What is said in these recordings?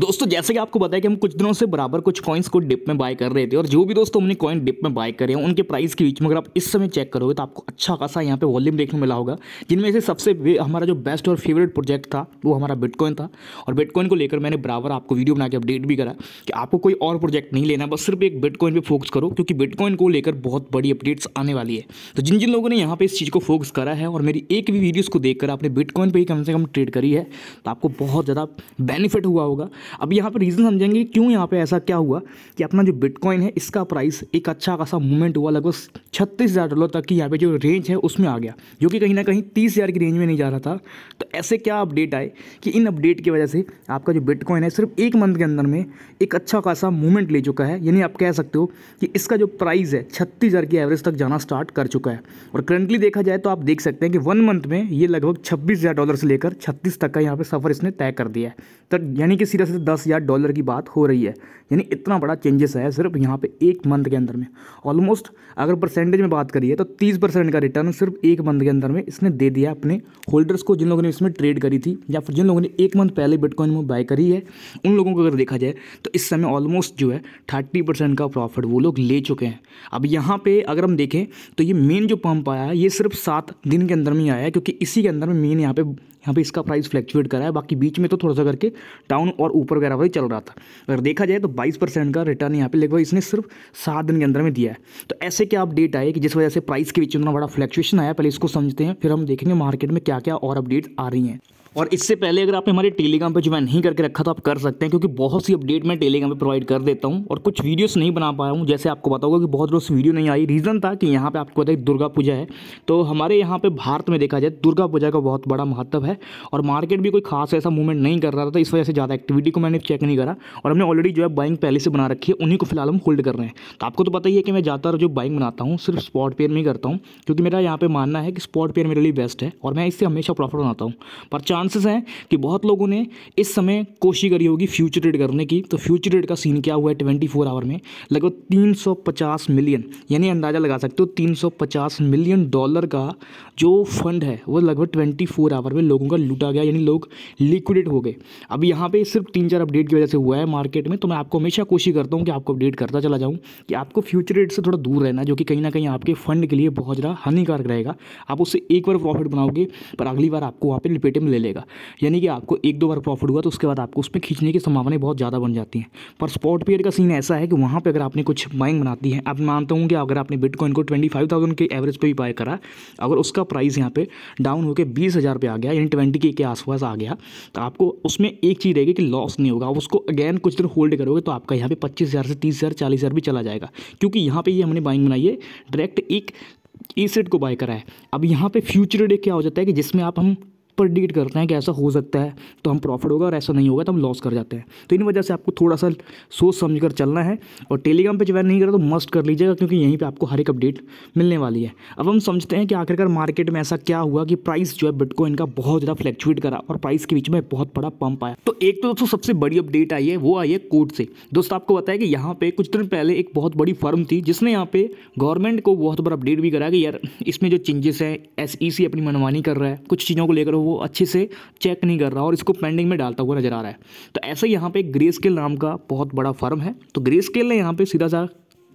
दोस्तों जैसे कि आपको बताया कि हम कुछ दिनों से बराबर कुछ कॉइन्स को डिप में बाय कर रहे थे और जो भी दोस्तों हमने कॉइन डिप में बाय करे हैं उनके प्राइस के बीच में अगर आप इस समय चेक करोगे तो आपको अच्छा खासा यहाँ पे वॉल्यूम देखने मिला होगा जिनमें से सबसे हमारा जो बेस्ट और फेवरेट प्रोजेक्ट था वो हमारा बिटकॉइन था और बिटकॉइन को लेकर मैंने बराबर आपको वीडियो बना के अपडेट भी करा कि आपको कोई और प्रोजेक्ट नहीं लेना बस सिर्फ एक बिटकॉइन पर फोकस करो क्योंकि बिटकॉइन को लेकर बहुत बड़ी अपडेट्स आने वाली है तो जिन जिन लोगों ने यहाँ पर इस चीज़ को फोकस करा है और मेरी एक भी वीडियोज़ को देखकर आपने बिटकॉइन पर ही कम से कम ट्रेड करी है तो आपको बहुत ज़्यादा बेनिफिट हुआ होगा अब यहाँ पर रीज़न समझेंगे क्यों यहाँ पे ऐसा क्या हुआ कि अपना जो बिटकॉइन है इसका प्राइस एक अच्छा खासा मूवमेंट हुआ लगभग छत्तीस हज़ार डॉलर तक की यहाँ पे जो रेंज है उसमें आ गया जो कि कहीं ना कहीं तीस हज़ार की रेंज में नहीं जा रहा था तो ऐसे क्या अपडेट आए कि इन अपडेट की वजह से आपका जो बिटकॉइन है सिर्फ एक मंथ के अंदर में एक अच्छा खासा मूवमेंट ले चुका है यानी आप कह सकते हो कि इसका जो प्राइस है छत्तीस हज़ार की एवरेज तक जाना स्टार्ट कर चुका है और करंटली देखा जाए तो आप देख सकते हैं कि वन मंथ में ये लगभग छब्बीस हज़ार डॉलर से लेकर छत्तीस तक का यहाँ पर सफ़र इसने तय कर दिया है तो यानी कि सीधा से दस हज़ार डॉलर की बात हो रही है यानी इतना बड़ा चेंजेस है सिर्फ यहाँ पे एक मंथ के अंदर में ऑलमोस्ट अगर परसेंटेज में बात करिए तो तीस परसेंट का रिटर्न सिर्फ एक मंथ के अंदर में इसने दे दिया अपने होल्डर्स को जिन लोगों ने इसमें ट्रेड करी थी या फिर जिन लोगों ने एक मंथ पहले बिटकॉइन में बाय करी है उन लोगों को अगर देखा जाए तो इस समय ऑलमोस्ट जो है थर्टी परसेंट का प्रॉफिट वो लोग ले चुके हैं अब यहाँ पर अगर हम देखें तो ये मेन जो पंप आया है ये सिर्फ सात दिन के अंदर में आया है क्योंकि इसी के अंदर में मेन यहाँ पर यहाँ पे इसका प्राइस फ्लैक्चुएट करा है बाकी बीच में तो थोड़ा सा करके डाउन और ऊपर वगैरह वही चल रहा था अगर देखा जाए तो बाईस परसेंट का रिटर्न यहाँ पे लगभग इसने सिर्फ सात दिन के अंदर में दिया है तो ऐसे क्या अपडेट आए कि जिस वजह से प्राइस के बीच इतना बड़ा फ्लैक्चुएशन आया पहले इसको समझते हैं फिर हम देखेंगे मार्केट में क्या क्या और अपडेट आ रही हैं और इससे पहले अगर आपने हमारे टेलीग्राम पे मैं नहीं करके रखा तो आप कर सकते हैं क्योंकि बहुत सी अपडेट मैं टेलीग्राम पे प्रोवाइड कर देता हूँ और कुछ वीडियोस नहीं बना पाया हूँ जैसे आपको बताऊंगा कि बहुत रोज वीडियो नहीं आई रीज़न था कि यहाँ पर आपको पता है दुर्गा पूजा है तो हमारे यहाँ पर भारत में देखा जाए दुर्गा पूजा का बहुत बड़ा महत्व है और मार्केट भी कोई खास ऐसा मूवमेंट नहीं कर रहा था तो इस वजह से ज़्यादा एक्टिविटी को मैंने चेक नहीं करा और हमने ऑलरेडी जो है बाइंग पहले से बना रखी है उन्हीं को फिलहाल हम होल्ड कर रहे हैं तो आपको तो पता ही है कि मैं ज़्यादातर जो बाइंग बनाता हूँ सिर्फ स्पॉट पेयर में ही करता हूँ क्योंकि मेरा यहाँ पर मानना है कि स्पॉट पेयर मेरे लिए बेस्ट है और मैं इससे हमेशा प्रॉफिट बनाता हूँ पर चांसेस हैं कि बहुत लोगों ने इस समय कोशिश करी होगी फ्यूचर ट्रेड करने की तो फ्यूचर ट्रेड का सीन क्या हुआ है ट्वेंटी फोर आवर में लगभग 350 मिलियन यानी अंदाज़ा लगा सकते हो 350 मिलियन डॉलर का जो फंड है वो लगभग ट्वेंटी फोर आवर में लोगों का लूटा गया यानी लोग लिक्विडेट हो गए अब यहाँ पर सिर्फ तीन चार अपडेट की वजह से हुआ है मार्केट में तो मैं आपको हमेशा कोशिश करता हूँ कि आपको अपडेट करता चला जाऊँ कि आपको फ्यूचर रेट से थोड़ा दूर रहना जो कि कहीं ना कहीं आपके फंड के लिए बहुत ज़्यादा हानिकारक रहेगा आप उससे एक बार प्रॉफिट बनाओगे पर अगली बार आपको वहाँ पर लपेटे में ले लेगा मिलेगा यानी कि आपको एक दो बार प्रॉफिट हुआ तो उसके बाद आपको उसमें खींचने की संभावनाएं बहुत ज़्यादा बन जाती हैं पर स्पॉट पेयर का सीन ऐसा है कि वहाँ पर अगर आपने कुछ बाइंग बनाती है आप मानता हूँ कि अगर आपने बिटकॉइन को ट्वेंटी के एवरेज पर भी बाय करा अगर उसका प्राइस यहाँ पर डाउन होकर बीस हज़ार आ गया यानी ट्वेंटी के आसपास आ गया तो आपको उसमें एक चीज़ रहेगी कि लॉस नहीं होगा आप उसको अगेन कुछ देर होल्ड करोगे तो आपका यहाँ पे पच्चीस हज़ार से तीस हज़ार चालीस हज़ार भी चला जाएगा क्योंकि यहाँ पर ये हमने बाइंग बनाई है डायरेक्ट एक एसेट को बाय करा है अब यहाँ पे फ्यूचर डे क्या हो जाता है कि जिसमें आप हम प्रडिक्ट करते हैं कि ऐसा हो सकता है तो हम प्रॉफिट होगा और ऐसा नहीं होगा तो हम लॉस कर जाते हैं तो इन वजह से आपको थोड़ा सा सोच समझ कर चलना है और टेलीग्राम पर ज्वाइन नहीं करा तो मस्ट कर लीजिएगा क्योंकि यहीं पर आपको हर एक अपडेट मिलने वाली है अब हम समझते हैं कि आखिरकार मार्केट में ऐसा क्या हुआ कि प्राइस जो है बिटकॉइन का बहुत ज़्यादा फ्लैक्चुएट करा और प्राइस के बीच में बहुत बड़ा पंप आया तो एक तो दोस्तों सबसे बड़ी अपडेट आई है वो आई है कोर्ट से दोस्तों आपको बताया कि यहाँ पर कुछ दिन पहले एक बहुत बड़ी फर्म थी जिसने यहाँ पर गवर्नमेंट को बहुत बड़ा अपडेट भी करा कि यार इसमें जो चेंजेस हैं एस e अपनी मनमानी कर रहा है कुछ चीज़ों को लेकर वो अच्छे से चेक नहीं कर रहा और इसको पेंडिंग में डालता हुआ नजर आ रहा है तो ऐसे यहाँ पे ग्रे स्केल नाम का बहुत बड़ा फर्म है तो ग्रे स्केल ने यहाँ पे सीधा सा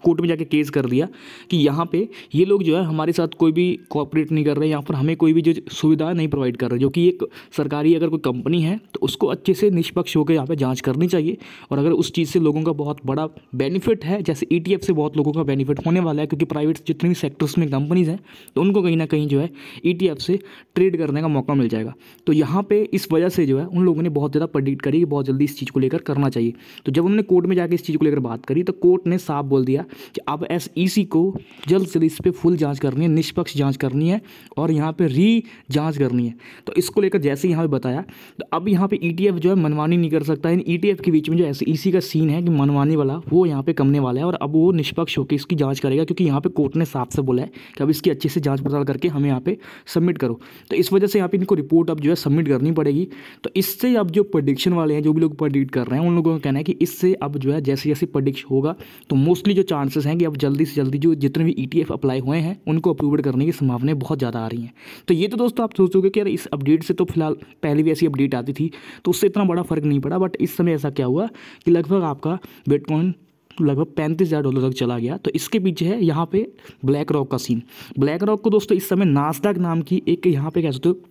कोर्ट में जाके केस कर दिया कि यहाँ पे ये लोग जो है हमारे साथ कोई भी कोऑपरेट नहीं कर रहे यहाँ पर हमें कोई भी जो सुविधा नहीं प्रोवाइड कर रहे जो कि एक सरकारी अगर कोई कंपनी है तो उसको अच्छे से निष्पक्ष होकर यहाँ पे जांच करनी चाहिए और अगर उस चीज़ से लोगों का बहुत बड़ा बेनिफिट है जैसे ई e से बहुत लोगों का बेनिफिट होने वाला है क्योंकि प्राइवेट जितनी भी सेक्टर्स में कंपनीज़ हैं तो उनको कहीं ना कहीं जो है ई e से ट्रेड करने का मौका मिल जाएगा तो यहाँ पर इस वजह से जो है उन लोगों ने बहुत ज़्यादा प्रडिक्ट करी कि बहुत जल्दी इस चीज़ को लेकर करना चाहिए तो जब उन्होंने कोर्ट में जाकर इस चीज़ को लेकर बात करी तो कोर्ट ने साफ बोल दिया कि अब एस ई को जल्द से जल्द इस पर फुल जांच करनी है निष्पक्ष जांच करनी है और यहाँ पर री जांच करनी है तो इसको लेकर जैसे यहाँ पे बताया तो अब यहाँ पे ई e जो है मनमानी नहीं कर सकता है ई e के बीच में जो एस ई का सीन है कि मनमानी वाला वो यहाँ पर कमने वाला है और अब वो निष्पक्ष होकर इसकी जाँच करेगा क्योंकि यहाँ पर कोर्ट ने साफ से बोला है कि अब इसकी अच्छे से जाँच पड़ताल करके हमें यहाँ पर सबमिट करो तो इस वजह से यहाँ पर इनको रिपोर्ट अब जो है सबमिट करनी पड़ेगी तो इससे अब जो प्रडिक्शन वाले हैं जो भी लोग प्रडिक्ट कर रहे हैं उन लोगों का कहना है कि इससे अब जो है जैसे जैसे प्रडिक्श होगा तो मोस्टली जो चांसेस हैं कि अब जल्दी से जल्दी जो जितने भी ई e अप्लाई हुए हैं उनको अप्रूवड करने की संभावनाएं बहुत ज़्यादा आ रही हैं तो ये तो दोस्तों आप सोचोगे कि यार इस अपडेट से तो फिलहाल पहले भी ऐसी अपडेट आती थी तो उससे इतना बड़ा फ़र्क नहीं पड़ा बट इस समय ऐसा क्या हुआ कि लगभग आपका बिटकॉइन लगभग पैंतीस हज़ार डॉलर तक चला गया तो इसके पीछे है यहाँ पे ब्लैक रॉक का सीन ब्लैक रॉक को दोस्तों इस समय नास्डाक नाम की एक यहाँ पे कह सकते हो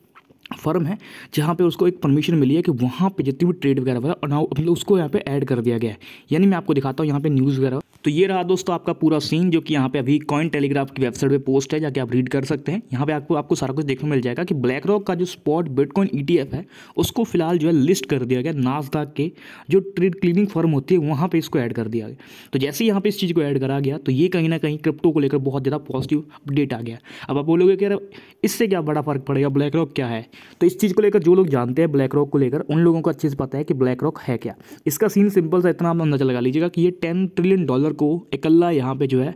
फर्म है जहाँ पे उसको एक परमिशन मिली है कि वहाँ पे जितनी भी ट्रेड वगैरह वगैरह नाउ मतलब उसको यहाँ पे ऐड कर दिया गया है यानी मैं आपको दिखाता हूँ यहाँ पे न्यूज़ वगैरह तो ये रहा दोस्तों आपका पूरा सीन जो कि यहाँ पे अभी कॉइन टेलीग्राफ की वेबसाइट पे पोस्ट है जाके आप रीड कर सकते हैं यहाँ पे आपको आपको सारा कुछ देखने मिल जाएगा कि ब्लैक रॉक का जो स्पॉट बिटकॉइन ई है उसको फिलहाल जो है लिस्ट कर दिया गया नाजदाक के जो ट्रेड क्लीनिंग फर्म होती है वहाँ पर इसको ऐड कर दिया गया तो जैसे ही यहाँ पर इस चीज़ को ऐड करा गया तो ये कहीं ना कहीं क्रिप्टो को लेकर बहुत ज़्यादा पॉजिटिव अपडेट आ गया अब आप बोलोगे कि इससे क्या बड़ा फर्क पड़ेगा ब्लैक रॉक क्या है तो इस चीज़ को लेकर जो लोग जानते हैं ब्लैक रॉक को लेकर उन लोगों को अच्छे से पता है कि ब्लैक रॉक है क्या इसका सीन सिंपल सा इतना आप अंदाजा लगा लीजिएगा कि ये टेन ट्रिलियन डॉलर को इकल्ला यहाँ पर जो है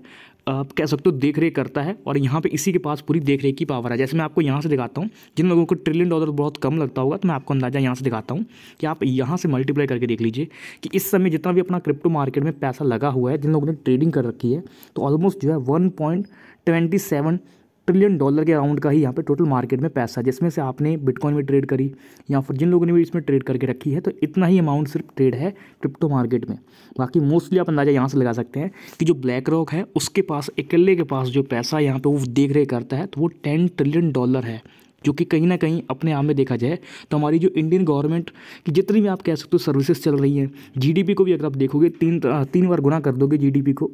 आप कह सकते हो देख रेख करता है और यहाँ पे इसी के पास पूरी देख रेख की पावर है जैसे मैं आपको यहाँ से दिखाता हूँ जिन लोगों को ट्रिलियन डॉलर बहुत कम लगता होगा तो मैं आपको अंदाजा यहाँ से दिखाता हूँ कि आप यहाँ से मल्टीप्लाई करके देख लीजिए कि इस समय जितना भी अपना क्रिप्टो मार्केट में पैसा लगा हुआ है जिन लोगों ने ट्रेडिंग कर रखी है तो ऑलमोस्ट जो है one point twenty seven trillion dollar के अराउंड का ही यहाँ पे टोटल मार्केट में पैसा जिसमें से आपने बिटकॉइन में ट्रेड करी या फिर जिन लोगों ने भी इसमें ट्रेड करके रखी है तो इतना ही अमाउंट सिर्फ ट्रेड है क्रिप्टो मार्केट में बाकी मोस्टली आप अंदाजा यहाँ से लगा सकते हैं कि जो ब्लैक रॉक है उसके पास अकेले के पास जो पैसा यहाँ पर वो देख रेख करता है तो वो टेन ट्रिलियन डॉलर है जो कि कहीं ना कहीं अपने आप में देखा जाए तो हमारी जो इंडियन गवर्नमेंट की जितनी भी आप कह सकते हो सर्विसेज चल रही हैं जीडीपी को भी अगर आप देखोगे तीन तीन बार गुना कर दोगे जीडीपी को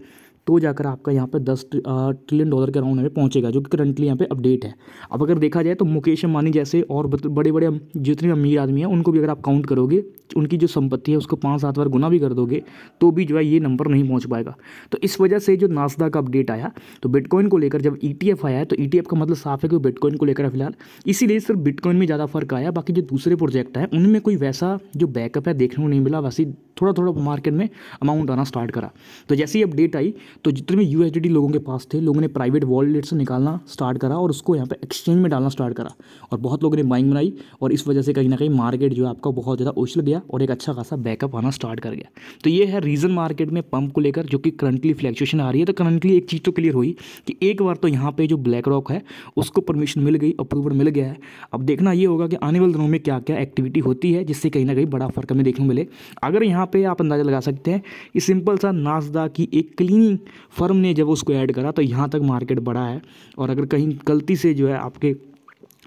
तो जाकर आपका यहाँ पर दस ट्रिलियन डॉलर के अराउंड में पहुँचेगा जो कि करंटली यहाँ पे अपडेट है अब अगर देखा जाए तो मुकेश अंबानी जैसे और बड़े बड़े जितने अमीर आदमी हैं उनको भी अगर आप काउंट करोगे उनकी जो संपत्ति है उसको पाँच सात बार गुना भी कर दोगे तो भी जो है ये नंबर नहीं पहुँच पाएगा तो इस वजह से जो नासदा का अपडेट आया तो बिटकॉइन को लेकर जब ई e आया है तो ई e का मतलब साफ है कि बिटकॉइन को लेकर फिलहाल इसीलिए सिर्फ बिटकॉइन में ज़्यादा फर्क आया बाकी जो दूसरे प्रोजेक्ट हैं उनमें कोई वैसा जो बैकअप है देखने को नहीं मिला वैसे थोड़ा थोड़ा मार्केट में अमाउंट आना स्टार्ट करा तो जैसे ही अपडेट आई तो जितने भी यू लोगों के पास थे लोगों ने प्राइवेट वॉलेट से निकालना स्टार्ट करा और उसको यहाँ पर एक्सचेंज में डालना स्टार्ट करा और बहुत लोगों ने बाइंग बनाई और इस वजह से कहीं ना कहीं मार्केट जो है आपका बहुत ज़्यादा उछल गया और एक अच्छा खासा बैकअप आना स्टार्ट कर गया तो ये है रीज़न मार्केट में पंप को लेकर जो कि करंटली फ्लैक्चुएशन आ रही है तो करंटली एक चीज़ तो क्लियर हुई कि एक बार तो यहाँ पर जो ब्लैक रॉक है उसको परमिशन मिल गई अप्रूवल मिल गया है अब देखना ये होगा कि आने वाले दिनों में क्या क्या एक्टिविटी होती है जिससे कहीं ना कहीं बड़ा फर्क हमें देखने को मिले अगर यहाँ पर आप अंदाज़ा लगा सकते हैं कि सिंपल सा नाजदा की एक क्लीन फर्म ने जब उसको ऐड करा तो यहाँ तक मार्केट बढ़ा है और अगर कहीं गलती से जो है आपके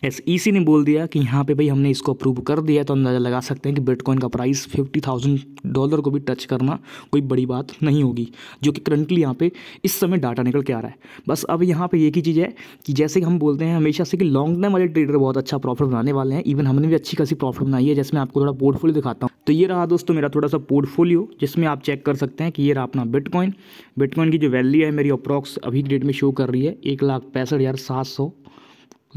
एस ई सी ने बोल दिया कि यहाँ पे भाई हमने इसको अप्रूव कर दिया तो अंदाज़ा लगा सकते हैं कि बिटकॉइन का प्राइस फिफ्टी थाउजेंड डॉलर को भी टच करना कोई बड़ी बात नहीं होगी जो कि करंटली यहाँ पे इस समय डाटा निकल के आ रहा है बस अब यहाँ पे एक ही चीज़ है कि जैसे कि हम बोलते हैं हमेशा से कि लॉन्ग टर्म वाले ट्रेडर बहुत अच्छा प्रॉफिट बनाने वाले हैं इवन हमने भी अच्छी खासी प्रॉफिट बनाई है जैसे मैं आपको थोड़ा पोर्टफोलियो दिखाता हूँ तो ये रहा दोस्तों मेरा थोड़ा सा पोर्टफोलियो जिसमें आप चेक कर सकते हैं कि ये रहा अपना बिटकॉइन बिटकॉइन की जो वैल्यू है मेरी अप्रॉक्स अभी डेट में शो कर रही है एक लाख पैंसठ हज़ार सात सौ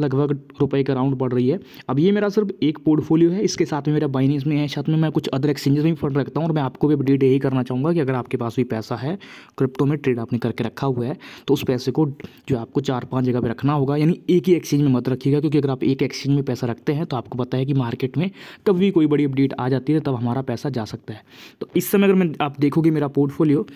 लगभग रुपए का राउंड पड़ रही है अब ये मेरा सिर्फ एक पोर्टफोलियो है इसके साथ में मेरा बाइनिंग में है साथ में मैं कुछ अदर एक्सचेंजेस में फंड रखता हूँ और मैं आपको भी अपडेट यही करना चाहूँगा कि अगर आपके पास भी पैसा है क्रिप्टो में ट्रेड आपने करके रखा हुआ है तो उस पैसे को जो आपको चार पाँच जगह पर रखना होगा यानी एक ही एक्सचेंज में मत रखिएगा क्योंकि अगर आप एक एक्सचेंज में पैसा रखते हैं तो आपको पता है कि मार्केट में कभी कोई बड़ी अपडेट आ जाती है तब हमारा पैसा जा सकता है तो इस समय अगर मैं आप देखोगे मेरा पोर्टफोलियो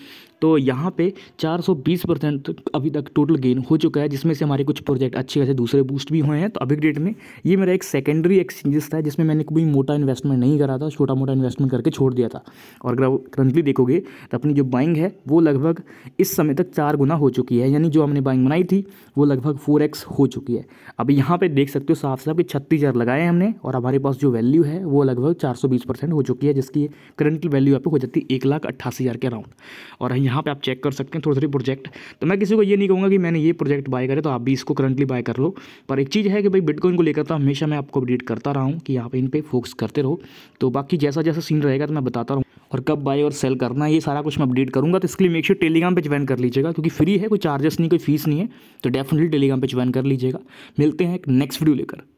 तो यहाँ पे 420 परसेंट अभी तक टोटल गेन हो चुका है जिसमें से हमारे कुछ प्रोजेक्ट अच्छे खासे दूसरे बूस्ट भी हुए हैं तो अभी डेट में ये मेरा एक सेकेंडरी एक्सचेंजेस था जिसमें मैंने कोई मोटा इन्वेस्टमेंट नहीं करा था छोटा मोटा इन्वेस्टमेंट करके छोड़ दिया था और अगर आप करंटली देखोगे तो अपनी जो बाइंग है वो लगभग इस समय तक चार गुना हो चुकी है यानी जो हमने बाइंग बनाई थी वो लगभग फोर हो चुकी है अब यहाँ पर देख सकते हो साफ साफ कि छत्तीस लगाए हैं हमने और हमारे पास जो वैल्यू है वो लगभग चार हो चुकी है जिसकी करंटली वैल्यू यहाँ पर हो जाती है एक लाख अट्ठासी हज़ार के अराउंड और यहाँ पे आप चेक कर सकते हैं थोड़े थोड़े प्रोजेक्ट तो मैं किसी को ये नहीं कहूँगा कि मैंने ये प्रोजेक्ट बाय करे तो आप भी इसको करंटली बाय कर लो पर एक चीज़ है कि भाई बिटकॉइन को लेकर तो हमेशा मैं आपको अपडेट करता रहा हूँ कि आप इन पर फोकस करते रहो तो बाकी जैसा जैसा सीन रहेगा तो मैं बताता रहूँ और कब बाय और सेल करना है ये सारा कुछ मैं अपडेट करूँगा तो इसके लिए मेक श्योर टेलीग्राम पर ज्वाइन कर लीजिएगा क्योंकि फ्री है कोई चार्जेस नहीं कोई फीस नहीं है तो डेफिनेटली टेलीग्राम पर ज्वाइन कर लीजिएगा मिलते हैं नेक्स्ट वीडियो लेकर